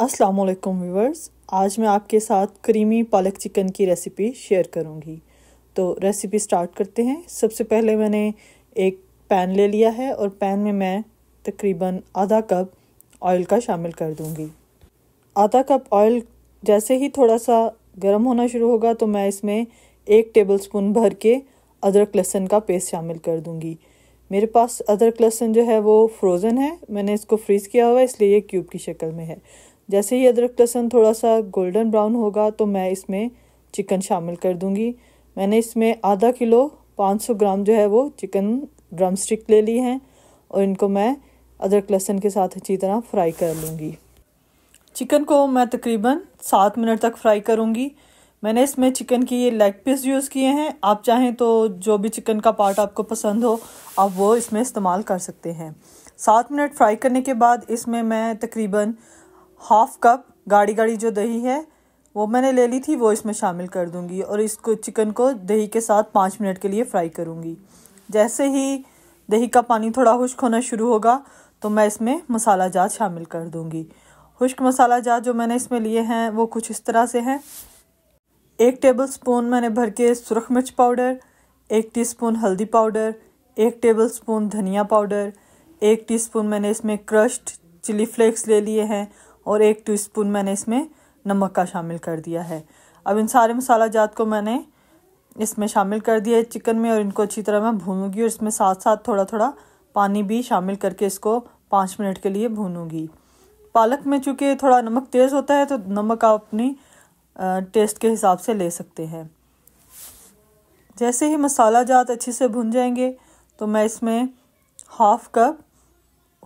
अस्सलाम वालेकुम व्यूवर्स आज मैं आपके साथ क्रीमी पालक चिकन की रेसिपी शेयर करूंगी तो रेसिपी स्टार्ट करते हैं सबसे पहले मैंने एक पैन ले लिया है और पैन में मैं तकरीबन आधा कप ऑयल का शामिल कर दूंगी आधा कप ऑयल जैसे ही थोड़ा सा गर्म होना शुरू होगा तो मैं इसमें एक टेबल स्पून भर के अदरक लहसुन का पेस्ट शामिल कर दूंगी मेरे पास अदरक लहसुन जो है वो फ्रोज़न है मैंने इसको फ्रीज़ किया हुआ है इसलिए ये क्यूब की शक्ल में है जैसे ही अदरक लहसुन थोड़ा सा गोल्डन ब्राउन होगा तो मैं इसमें चिकन शामिल कर दूंगी मैंने इसमें आधा किलो 500 ग्राम जो है वो चिकन ड्रम स्टिक ले ली हैं और इनको मैं अदरक लहसुन के साथ अच्छी तरह फ्राई कर लूँगी चिकन को मैं तकरीबन सात मिनट तक फ्राई करूँगी मैंने इसमें चिकन की ये लेग पीस यूज़ किए हैं आप चाहें तो जो भी चिकन का पार्ट आपको पसंद हो आप वो इसमें इस्तेमाल कर सकते हैं सात मिनट फ्राई करने के बाद इसमें मैं तकरीबन हाफ कप गाढ़ी गाढ़ी जो दही है वो मैंने ले ली थी वो इसमें शामिल कर दूंगी और इसको चिकन को दही के साथ पाँच मिनट के लिए फ्राई करूँगी जैसे ही दही का पानी थोड़ा खुश्क होना शुरू होगा तो मैं इसमें मसाला जात शामिल कर दूँगी खुश्क मसाला जात जो मैंने इसमें लिए हैं वो कुछ इस तरह से हैं एक टेबल स्पून मैंने भर के सुरख मिर्च पाउडर एक स्पून हल्दी पाउडर एक टेबल स्पून धनिया पाउडर एक स्पून मैंने इसमें क्रश्ड चिली फ्लेक्स ले लिए हैं और एक टीस्पून मैंने इसमें नमक का शामिल कर दिया है अब इन सारे मसाला जात को मैंने इसमें शामिल कर दिया है चिकन में और इनको अच्छी तरह मैं भूनूंगी और इसमें साथ साथ थोड़ा थोड़ा पानी भी शामिल करके इसको पाँच मिनट के लिए भूनूंगी पालक में चूँकि थोड़ा नमक तेज़ होता है तो नमक आप अपनी टेस्ट के हिसाब से ले सकते हैं जैसे ही मसाला जात अच्छे से भुन जाएंगे तो मैं इसमें हाफ कप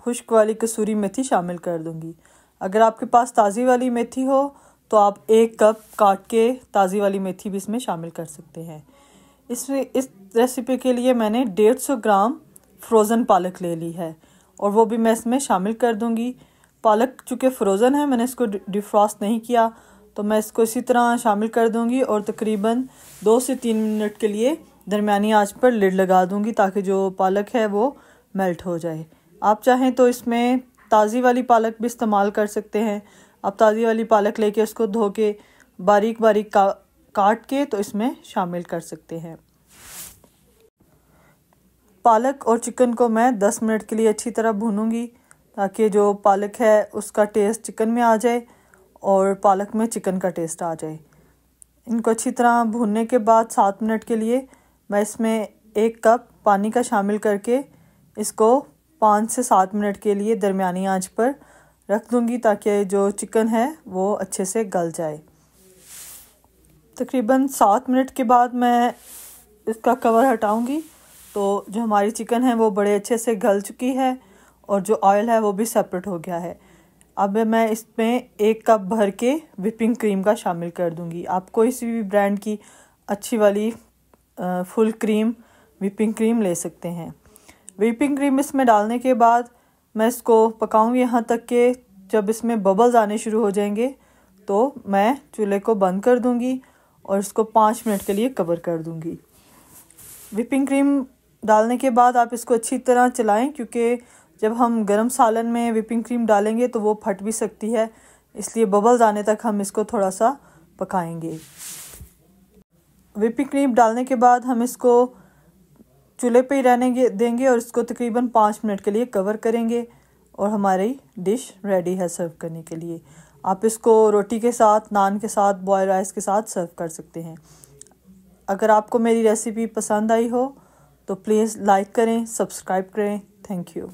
खुश्क वाली कसूरी मेथी शामिल कर दूंगी अगर आपके पास ताज़ी वाली मेथी हो तो आप एक कप काट के ताज़ी वाली मेथी भी इसमें शामिल कर सकते हैं इसमें इस रेसिपी के लिए मैंने डेढ़ सौ ग्राम फ्रोज़न पालक ले ली है और वो भी मैं इसमें शामिल कर दूँगी पालक चूँकि फ्रोज़न है मैंने इसको डिफ्रॉस्ट नहीं किया तो मैं इसको इसी तरह शामिल कर दूँगी और तकरीबन दो से तीन मिनट के लिए दरमियानी आँच पर लिड लगा दूँगी ताकि जो पालक है वो मेल्ट हो जाए आप चाहें तो इसमें ताज़ी वाली पालक भी इस्तेमाल कर सकते हैं आप ताज़ी वाली पालक लेके उसको धो के बारीक बारीक का काट के तो इसमें शामिल कर सकते हैं पालक और चिकन को मैं 10 मिनट के लिए अच्छी तरह भूनूंगी ताकि जो पालक है उसका टेस्ट चिकन में आ जाए और पालक में चिकन का टेस्ट आ जाए इनको अच्छी तरह भूनने के बाद सात मिनट के लिए मैं इसमें एक कप पानी का शामिल करके इसको पाँच से सात मिनट के लिए दरमियानी आंच पर रख दूँगी ताकि जो चिकन है वो अच्छे से गल जाए तकरीबन सात मिनट के बाद मैं इसका कवर हटाऊँगी तो जो हमारी चिकन है वो बड़े अच्छे से गल चुकी है और जो ऑयल है वो भी सेपरेट हो गया है अब मैं इसमें एक कप भर के विपिंग क्रीम का शामिल कर दूंगी आप कोई सी भी ब्रांड की अच्छी वाली फुल क्रीम विपिंग क्रीम ले सकते हैं वीपिंग क्रीम इसमें डालने के बाद मैं इसको पकाऊँगी यहाँ तक के जब इसमें बबल्स आने शुरू हो जाएंगे तो मैं चूल्हे को बंद कर दूँगी और इसको पाँच मिनट के लिए कवर कर दूँगी व्हीपिंग क्रीम डालने के बाद आप इसको अच्छी तरह चलाएं क्योंकि जब हम गरम सालन में विपिंग क्रीम डालेंगे तो वो फट भी सकती है इसलिए बबल्स आने तक हम इसको थोड़ा सा पकाएंगे विपिंग क्रीम डालने के बाद हम इसको चूल्हे पे ही रहने देंगे और इसको तकरीबन पाँच मिनट के लिए कवर करेंगे और हमारी डिश रेडी है सर्व करने के लिए आप इसको रोटी के साथ नान के साथ बॉयल राइस के साथ सर्व कर सकते हैं अगर आपको मेरी रेसिपी पसंद आई हो तो प्लीज़ लाइक करें सब्सक्राइब करें थैंक यू